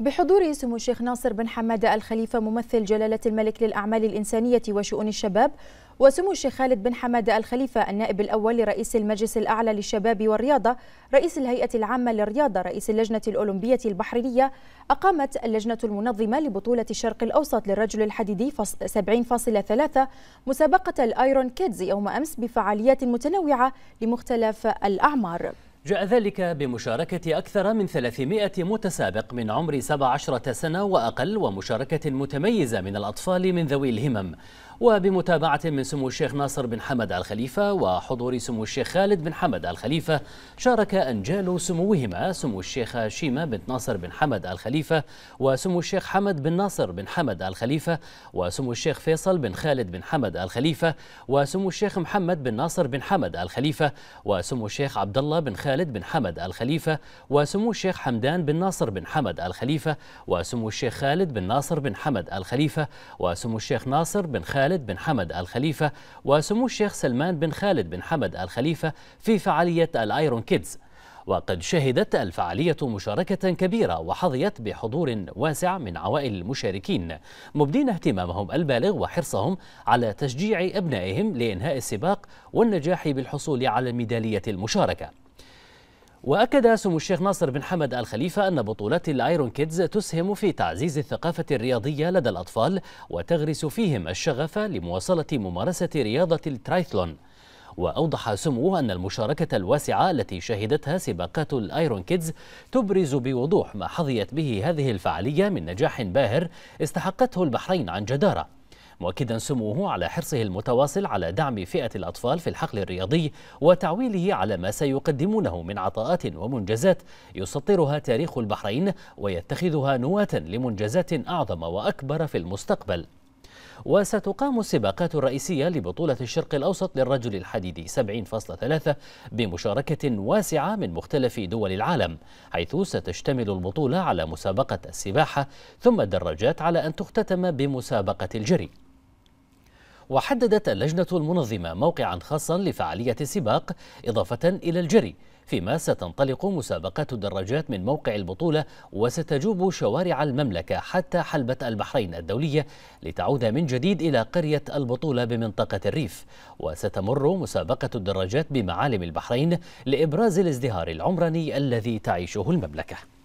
بحضور سمو الشيخ ناصر بن حماد الخليفة ممثل جلالة الملك للأعمال الإنسانية وشؤون الشباب وسمو الشيخ خالد بن حماد الخليفة النائب الأول لرئيس المجلس الأعلى للشباب والرياضة رئيس الهيئة العامة للرياضة رئيس اللجنة الأولمبية البحرينية أقامت اللجنة المنظمة لبطولة الشرق الأوسط للرجل الحديدي 70.3 مسابقة الأيرون كيدز يوم أمس بفعاليات متنوعة لمختلف الأعمار جاء ذلك بمشاركة أكثر من 300 متسابق من عمر 17 سنة وأقل ومشاركة متميزة من الأطفال من ذوي الهمم وبمتابعة من سمو الشيخ ناصر بن حمد الخليفة وحضور سمو الشيخ خالد بن حمد الخليفة شارك أنجال سموهما سمو الشيخ شيمة بنت ناصر بن حمد الخليفة وسمو الشيخ حمد بن ناصر بن حمد الخليفة وسمو الشيخ فيصل بن خالد بن حمد الخليفة وسمو الشيخ محمد بن ناصر بن حمد الخليفة وسمو الشيخ عبد الله بن خالد بن حمد الخليفة وسمو الشيخ حمدان بن ناصر بن حمد الخليفة وسمو الشيخ خالد بن ناصر بن حمد الخليفة وسمو الشيخ ناصر بن خالد خالد بن حمد الخليفة وسمو الشيخ سلمان بن خالد بن حمد الخليفة في فعالية الأيرون كيدز وقد شهدت الفعالية مشاركة كبيرة وحظيت بحضور واسع من عوائل المشاركين مبدين اهتمامهم البالغ وحرصهم على تشجيع أبنائهم لإنهاء السباق والنجاح بالحصول على الميدالية المشاركة وأكد سمو الشيخ ناصر بن حمد الخليفة أن بطولات الأيرون كيدز تسهم في تعزيز الثقافة الرياضية لدى الأطفال وتغرس فيهم الشغف لمواصلة ممارسة رياضة الترايثلون وأوضح سموه أن المشاركة الواسعة التي شهدتها سباقات الأيرون كيدز تبرز بوضوح ما حظيت به هذه الفعالية من نجاح باهر استحقته البحرين عن جدارة مؤكدا سموه على حرصه المتواصل على دعم فئة الأطفال في الحقل الرياضي وتعويله على ما سيقدمونه من عطاءات ومنجزات يسطرها تاريخ البحرين ويتخذها نواة لمنجزات أعظم وأكبر في المستقبل وستقام السباقات الرئيسية لبطولة الشرق الأوسط للرجل الحديدي 70.3 بمشاركة واسعة من مختلف دول العالم حيث ستشتمل البطولة على مسابقة السباحة ثم الدراجات على أن تختتم بمسابقة الجري وحددت اللجنة المنظمة موقعا خاصا لفعالية السباق إضافة إلى الجري فيما ستنطلق مسابقات الدراجات من موقع البطولة وستجوب شوارع المملكة حتى حلبة البحرين الدولية لتعود من جديد إلى قرية البطولة بمنطقة الريف وستمر مسابقة الدراجات بمعالم البحرين لإبراز الازدهار العمراني الذي تعيشه المملكة